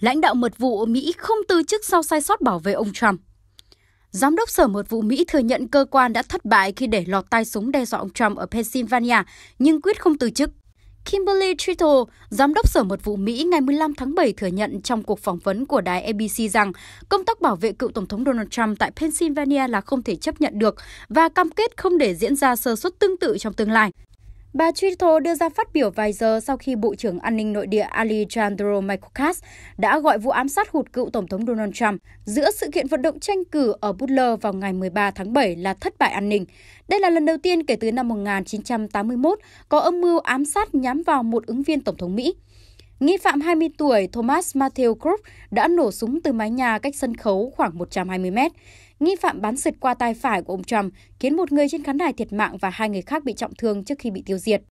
lãnh đạo mật vụ Mỹ không từ chức sau sai sót bảo vệ ông Trump. Giám đốc Sở Mật vụ Mỹ thừa nhận cơ quan đã thất bại khi để lọt tay súng đe dọa ông Trump ở Pennsylvania, nhưng quyết không từ chức. Kimberly Trittle, Giám đốc Sở Mật vụ Mỹ ngày 15 tháng 7 thừa nhận trong cuộc phỏng vấn của đài ABC rằng công tác bảo vệ cựu Tổng thống Donald Trump tại Pennsylvania là không thể chấp nhận được và cam kết không để diễn ra sơ suất tương tự trong tương lai. Bà Trudeau đưa ra phát biểu vài giờ sau khi Bộ trưởng An ninh Nội địa Alejandro Mayorkas đã gọi vụ ám sát hụt cựu Tổng thống Donald Trump giữa sự kiện vận động tranh cử ở Butler vào ngày 13 tháng 7 là thất bại an ninh. Đây là lần đầu tiên kể từ năm 1981 có âm mưu ám sát nhắm vào một ứng viên Tổng thống Mỹ. Nghi phạm 20 tuổi Thomas Matthew Group đã nổ súng từ mái nhà cách sân khấu khoảng 120 mét. Nghi phạm bắn sượt qua tay phải của ông Trump khiến một người trên khán đài thiệt mạng và hai người khác bị trọng thương trước khi bị tiêu diệt.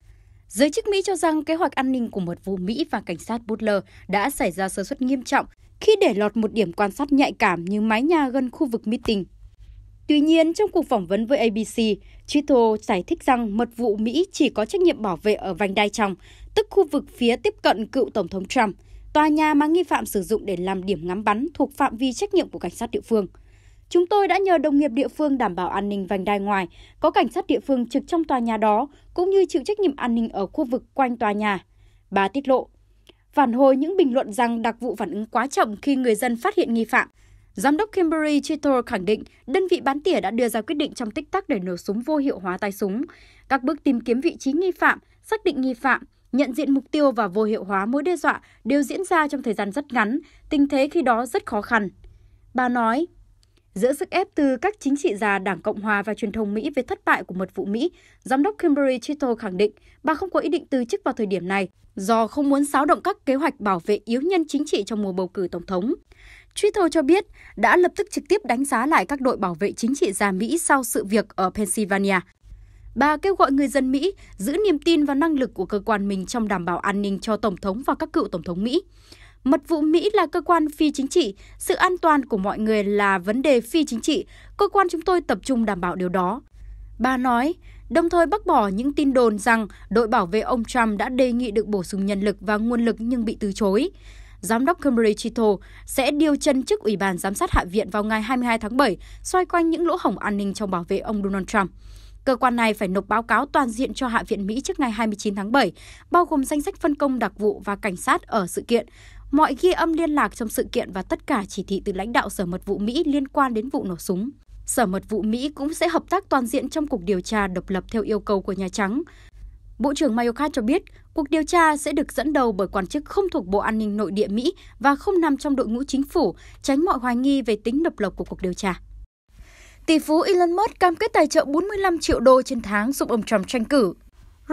Giới chức Mỹ cho rằng kế hoạch an ninh của mật vụ Mỹ và cảnh sát Butler đã xảy ra sơ suất nghiêm trọng khi để lọt một điểm quan sát nhạy cảm như mái nhà gần khu vực meeting. Tuy nhiên, trong cuộc phỏng vấn với ABC, Chito giải thích rằng mật vụ Mỹ chỉ có trách nhiệm bảo vệ ở vành đai trong, tức khu vực phía tiếp cận cựu Tổng thống Trump, tòa nhà mà nghi phạm sử dụng để làm điểm ngắm bắn thuộc phạm vi trách nhiệm của cảnh sát địa phương – Chúng tôi đã nhờ đồng nghiệp địa phương đảm bảo an ninh vành đai ngoài, có cảnh sát địa phương trực trong tòa nhà đó, cũng như chịu trách nhiệm an ninh ở khu vực quanh tòa nhà. Bà tiết lộ, phản hồi những bình luận rằng đặc vụ phản ứng quá chậm khi người dân phát hiện nghi phạm. Giám đốc Kimberly Chittor khẳng định đơn vị bán tỉa đã đưa ra quyết định trong tích tắc để nổ súng vô hiệu hóa tay súng. Các bước tìm kiếm vị trí nghi phạm, xác định nghi phạm, nhận diện mục tiêu và vô hiệu hóa mối đe dọa đều diễn ra trong thời gian rất ngắn, tình thế khi đó rất khó khăn. Bà nói, giữa sức ép từ các chính trị gia Đảng Cộng Hòa và truyền thông Mỹ về thất bại của mật vụ Mỹ, Giám đốc Kimberly Chito khẳng định bà không có ý định từ chức vào thời điểm này do không muốn xáo động các kế hoạch bảo vệ yếu nhân chính trị trong mùa bầu cử tổng thống. Twitter cho biết đã lập tức trực tiếp đánh giá lại các đội bảo vệ chính trị gia Mỹ sau sự việc ở Pennsylvania. Bà kêu gọi người dân Mỹ giữ niềm tin vào năng lực của cơ quan mình trong đảm bảo an ninh cho Tổng thống và các cựu Tổng thống Mỹ. Mật vụ Mỹ là cơ quan phi chính trị, sự an toàn của mọi người là vấn đề phi chính trị, cơ quan chúng tôi tập trung đảm bảo điều đó. Bà nói, đồng thời bác bỏ những tin đồn rằng đội bảo vệ ông Trump đã đề nghị được bổ sung nhân lực và nguồn lực nhưng bị từ chối. Giám đốc Kimberly Chito sẽ điều chân chức Ủy ban Giám sát Hạ viện vào ngày 22 tháng 7 xoay quanh những lỗ hổng an ninh trong bảo vệ ông Donald Trump. Cơ quan này phải nộp báo cáo toàn diện cho Hạ viện Mỹ trước ngày 29 tháng 7, bao gồm danh sách phân công đặc vụ và cảnh sát ở sự kiện, mọi ghi âm liên lạc trong sự kiện và tất cả chỉ thị từ lãnh đạo Sở Mật vụ Mỹ liên quan đến vụ nổ súng. Sở Mật vụ Mỹ cũng sẽ hợp tác toàn diện trong cuộc điều tra độc lập theo yêu cầu của Nhà Trắng. Bộ trưởng Mayorkas cho biết, cuộc điều tra sẽ được dẫn đầu bởi quan chức không thuộc Bộ An ninh Nội địa Mỹ và không nằm trong đội ngũ chính phủ, tránh mọi hoài nghi về tính độc lập của cuộc điều tra. Tỷ phú Elon Musk cam kết tài trợ 45 triệu đô trên tháng giúp ông Trump tranh cử.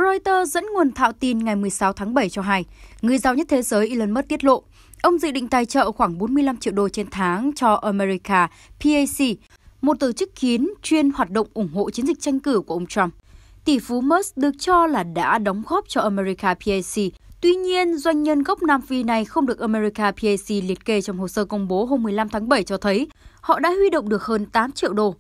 Reuters dẫn nguồn thạo tin ngày 16 tháng 7 cho hay, người giàu nhất thế giới Elon Musk tiết lộ, ông dự định tài trợ khoảng 45 triệu đô trên tháng cho America PAC, một tổ chức kiến chuyên hoạt động ủng hộ chiến dịch tranh cử của ông Trump. Tỷ phú Musk được cho là đã đóng góp cho America PAC. Tuy nhiên, doanh nhân gốc Nam Phi này không được America PAC liệt kê trong hồ sơ công bố hôm 15 tháng 7 cho thấy họ đã huy động được hơn 8 triệu đô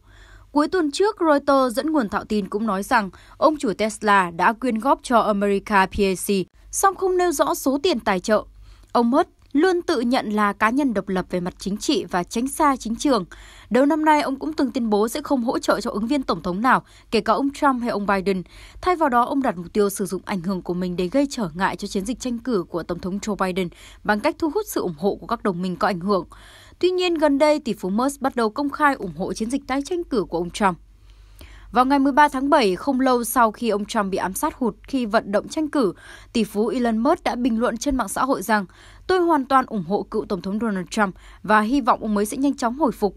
Cuối tuần trước, Reuters dẫn nguồn thạo tin cũng nói rằng ông chủ Tesla đã quyên góp cho America PAC, song không nêu rõ số tiền tài trợ. Ông Musk luôn tự nhận là cá nhân độc lập về mặt chính trị và tránh xa chính trường. Đầu năm nay, ông cũng từng tuyên bố sẽ không hỗ trợ cho ứng viên tổng thống nào, kể cả ông Trump hay ông Biden. Thay vào đó, ông đặt mục tiêu sử dụng ảnh hưởng của mình để gây trở ngại cho chiến dịch tranh cử của Tổng thống Joe Biden bằng cách thu hút sự ủng hộ của các đồng minh có ảnh hưởng. Tuy nhiên, gần đây tỷ phú Musk bắt đầu công khai ủng hộ chiến dịch tái tranh cử của ông Trump. Vào ngày 13 tháng 7, không lâu sau khi ông Trump bị ám sát hụt khi vận động tranh cử, tỷ phú Elon Musk đã bình luận trên mạng xã hội rằng Tôi hoàn toàn ủng hộ cựu Tổng thống Donald Trump và hy vọng ông ấy sẽ nhanh chóng hồi phục.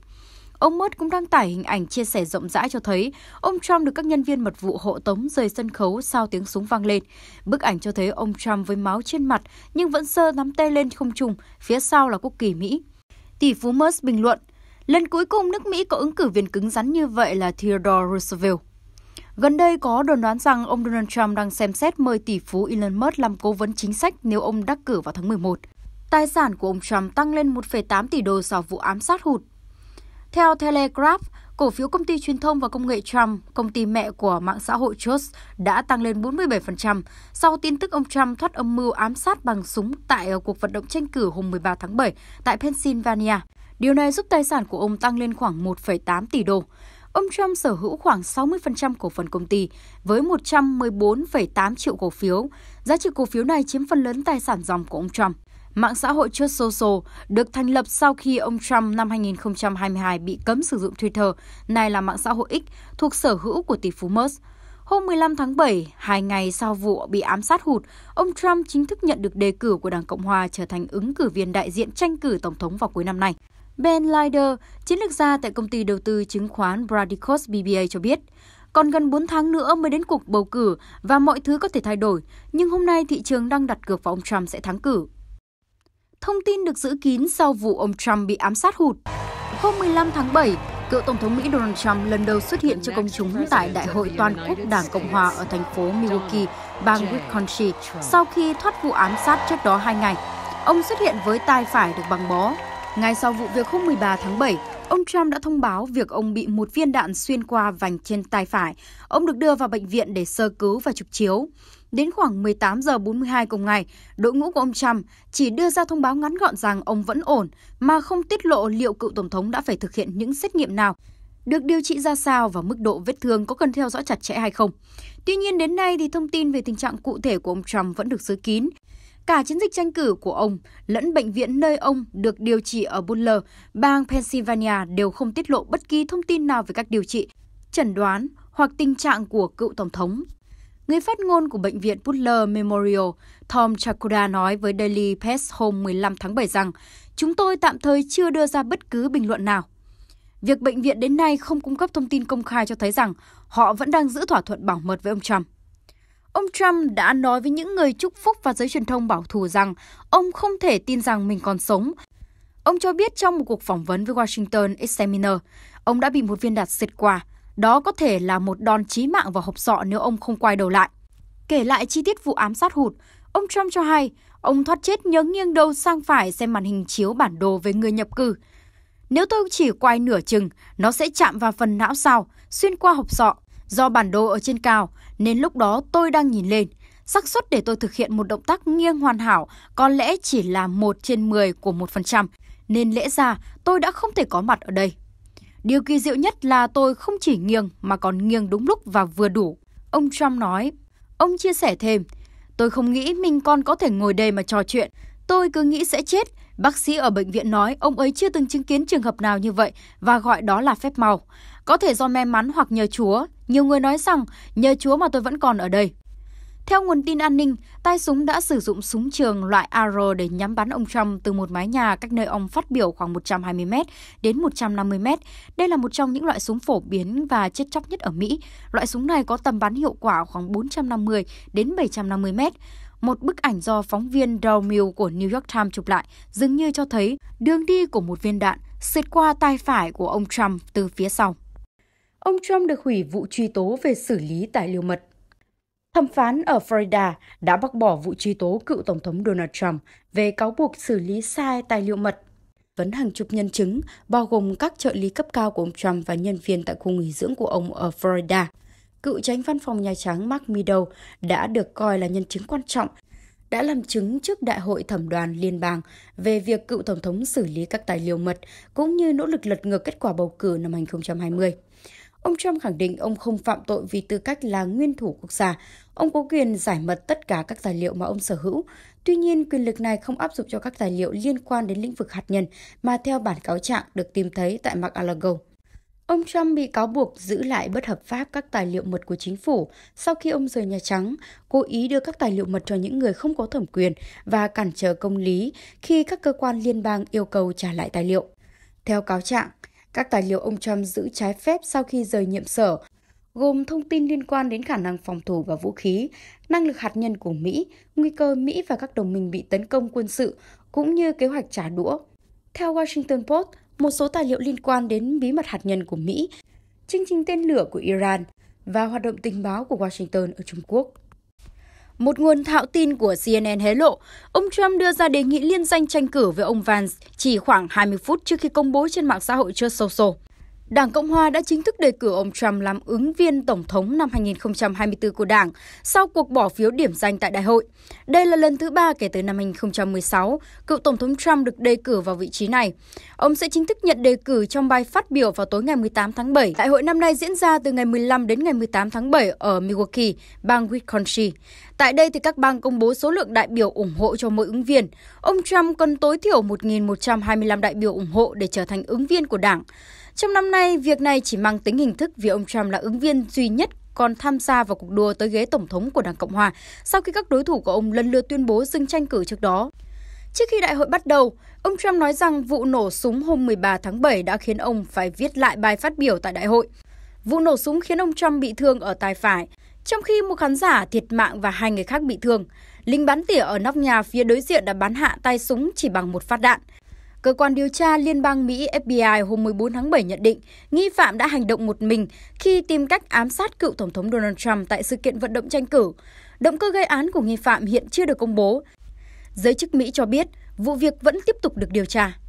Ông Musk cũng đăng tải hình ảnh chia sẻ rộng rãi cho thấy ông Trump được các nhân viên mật vụ hộ tống rời sân khấu sau tiếng súng vang lên. Bức ảnh cho thấy ông Trump với máu trên mặt nhưng vẫn sơ nắm tay lên không trung, phía sau là quốc kỳ Mỹ tỷ phú Musk bình luận, lần cuối cùng nước Mỹ có ứng cử viên cứng rắn như vậy là Theodore Roosevelt. Gần đây có đồn đoán rằng ông Donald Trump đang xem xét mời tỷ phú Elon Musk làm cố vấn chính sách nếu ông đắc cử vào tháng 11. Tài sản của ông Trump tăng lên 1,8 tỷ đô sau vụ ám sát hụt. Theo Telegraph, Cổ phiếu công ty truyền thông và công nghệ Trump, công ty mẹ của mạng xã hội Truth, đã tăng lên 47% sau tin tức ông Trump thoát âm mưu ám sát bằng súng tại ờ, cuộc vận động tranh cử hôm 13 tháng 7 tại Pennsylvania. Điều này giúp tài sản của ông tăng lên khoảng 1,8 tỷ đô. Ông Trump sở hữu khoảng 60% cổ phần công ty với 114,8 triệu cổ phiếu. Giá trị cổ phiếu này chiếm phần lớn tài sản dòng của ông Trump. Mạng xã hội Truth Social được thành lập sau khi ông Trump năm 2022 bị cấm sử dụng Twitter, nay là mạng xã hội X, thuộc sở hữu của tỷ phú Musk. Hôm 15 tháng 7, hai ngày sau vụ bị ám sát hụt, ông Trump chính thức nhận được đề cử của Đảng Cộng Hòa trở thành ứng cử viên đại diện tranh cử Tổng thống vào cuối năm nay. Ben Lider, chiến lược gia tại công ty đầu tư chứng khoán Bradicos BBA cho biết, còn gần 4 tháng nữa mới đến cuộc bầu cử và mọi thứ có thể thay đổi, nhưng hôm nay thị trường đang đặt cược vào ông Trump sẽ thắng cử thông tin được giữ kín sau vụ ông Trump bị ám sát hụt. Hôm 15 tháng 7, cựu Tổng thống Mỹ Donald Trump lần đầu xuất hiện cho công chúng tại Đại hội Toàn quốc Đảng Cộng Hòa ở thành phố Milwaukee, bang Wisconsin, sau khi thoát vụ ám sát trước đó hai ngày. Ông xuất hiện với tay phải được băng bó. Ngay sau vụ việc hôm 13 tháng 7, ông Trump đã thông báo việc ông bị một viên đạn xuyên qua vành trên tay phải. Ông được đưa vào bệnh viện để sơ cứu và chụp chiếu. Đến khoảng 18 giờ 42 cùng ngày, đội ngũ của ông Trump chỉ đưa ra thông báo ngắn gọn rằng ông vẫn ổn mà không tiết lộ liệu cựu tổng thống đã phải thực hiện những xét nghiệm nào, được điều trị ra sao và mức độ vết thương có cần theo dõi chặt chẽ hay không. Tuy nhiên đến nay thì thông tin về tình trạng cụ thể của ông Trump vẫn được giữ kín. Cả chiến dịch tranh cử của ông lẫn bệnh viện nơi ông được điều trị ở Butler, bang Pennsylvania đều không tiết lộ bất kỳ thông tin nào về các điều trị, chẩn đoán hoặc tình trạng của cựu tổng thống Người phát ngôn của Bệnh viện Butler Memorial, Tom Chakuda nói với Daily Press hôm 15 tháng 7 rằng chúng tôi tạm thời chưa đưa ra bất cứ bình luận nào. Việc bệnh viện đến nay không cung cấp thông tin công khai cho thấy rằng họ vẫn đang giữ thỏa thuận bảo mật với ông Trump. Ông Trump đã nói với những người chúc phúc và giới truyền thông bảo thủ rằng ông không thể tin rằng mình còn sống. Ông cho biết trong một cuộc phỏng vấn với Washington Examiner, ông đã bị một viên đạn xịt qua đó có thể là một đòn chí mạng vào hộp sọ nếu ông không quay đầu lại. Kể lại chi tiết vụ ám sát hụt, ông Trump cho hay ông thoát chết nhớ nghiêng đầu sang phải xem màn hình chiếu bản đồ về người nhập cư. Nếu tôi chỉ quay nửa chừng, nó sẽ chạm vào phần não sau, xuyên qua hộp sọ. Do bản đồ ở trên cao, nên lúc đó tôi đang nhìn lên. xác suất để tôi thực hiện một động tác nghiêng hoàn hảo có lẽ chỉ là 1 trên 10 của 1%, nên lẽ ra tôi đã không thể có mặt ở đây. Điều kỳ diệu nhất là tôi không chỉ nghiêng mà còn nghiêng đúng lúc và vừa đủ. Ông Trump nói. Ông chia sẻ thêm, tôi không nghĩ mình còn có thể ngồi đây mà trò chuyện. Tôi cứ nghĩ sẽ chết. Bác sĩ ở bệnh viện nói ông ấy chưa từng chứng kiến trường hợp nào như vậy và gọi đó là phép màu. Có thể do may mắn hoặc nhờ Chúa. Nhiều người nói rằng nhờ Chúa mà tôi vẫn còn ở đây. Theo nguồn tin an ninh, tay súng đã sử dụng súng trường loại AR để nhắm bắn ông Trump từ một mái nhà cách nơi ông phát biểu khoảng 120 m đến 150 m. Đây là một trong những loại súng phổ biến và chết chóc nhất ở Mỹ. Loại súng này có tầm bắn hiệu quả khoảng 450 đến 750 m. Một bức ảnh do phóng viên Dow Mill của New York Times chụp lại dường như cho thấy đường đi của một viên đạn xịt qua tay phải của ông Trump từ phía sau. Ông Trump được hủy vụ truy tố về xử lý tài liệu mật thẩm phán ở Florida đã bác bỏ vụ truy tố cựu Tổng thống Donald Trump về cáo buộc xử lý sai tài liệu mật. Vấn hàng chục nhân chứng, bao gồm các trợ lý cấp cao của ông Trump và nhân viên tại khu nghỉ dưỡng của ông ở Florida. Cựu tránh văn phòng Nhà Trắng Mark Meadow đã được coi là nhân chứng quan trọng đã làm chứng trước Đại hội Thẩm đoàn Liên bang về việc cựu Tổng thống xử lý các tài liệu mật cũng như nỗ lực lật ngược kết quả bầu cử năm 2020. Ông Trump khẳng định ông không phạm tội vì tư cách là nguyên thủ quốc gia. Ông có quyền giải mật tất cả các tài liệu mà ông sở hữu. Tuy nhiên, quyền lực này không áp dụng cho các tài liệu liên quan đến lĩnh vực hạt nhân mà theo bản cáo trạng được tìm thấy tại Mar-a-Lago. Ông Trump bị cáo buộc giữ lại bất hợp pháp các tài liệu mật của chính phủ sau khi ông rời Nhà Trắng, cố ý đưa các tài liệu mật cho những người không có thẩm quyền và cản trở công lý khi các cơ quan liên bang yêu cầu trả lại tài liệu. Theo cáo trạng, các tài liệu ông Trump giữ trái phép sau khi rời nhiệm sở gồm thông tin liên quan đến khả năng phòng thủ và vũ khí, năng lực hạt nhân của Mỹ, nguy cơ Mỹ và các đồng minh bị tấn công quân sự, cũng như kế hoạch trả đũa. Theo Washington Post, một số tài liệu liên quan đến bí mật hạt nhân của Mỹ, chương trình tên lửa của Iran và hoạt động tình báo của Washington ở Trung Quốc. Một nguồn thạo tin của CNN hé lộ, ông Trump đưa ra đề nghị liên danh tranh cử với ông Vance chỉ khoảng 20 phút trước khi công bố trên mạng xã hội Truth Social. Đảng Cộng Hòa đã chính thức đề cử ông Trump làm ứng viên Tổng thống năm 2024 của Đảng sau cuộc bỏ phiếu điểm danh tại đại hội. Đây là lần thứ ba kể từ năm 2016, cựu Tổng thống Trump được đề cử vào vị trí này. Ông sẽ chính thức nhận đề cử trong bài phát biểu vào tối ngày 18 tháng 7. Đại hội năm nay diễn ra từ ngày 15 đến ngày 18 tháng 7 ở Milwaukee, bang Wisconsin. Tại đây thì các bang công bố số lượng đại biểu ủng hộ cho mỗi ứng viên. Ông Trump cần tối thiểu 1.125 đại biểu ủng hộ để trở thành ứng viên của đảng. Trong năm nay, việc này chỉ mang tính hình thức vì ông Trump là ứng viên duy nhất còn tham gia vào cuộc đua tới ghế tổng thống của Đảng Cộng hòa sau khi các đối thủ của ông lần lượt tuyên bố dừng tranh cử trước đó. Trước khi đại hội bắt đầu, ông Trump nói rằng vụ nổ súng hôm 13 tháng 7 đã khiến ông phải viết lại bài phát biểu tại đại hội. Vụ nổ súng khiến ông Trump bị thương ở tay phải, trong khi một khán giả thiệt mạng và hai người khác bị thương. Lính bắn tỉa ở nóc nhà phía đối diện đã bắn hạ tay súng chỉ bằng một phát đạn. Cơ quan điều tra Liên bang Mỹ FBI hôm 14 tháng 7 nhận định nghi phạm đã hành động một mình khi tìm cách ám sát cựu Tổng thống Donald Trump tại sự kiện vận động tranh cử. Động cơ gây án của nghi phạm hiện chưa được công bố. Giới chức Mỹ cho biết vụ việc vẫn tiếp tục được điều tra.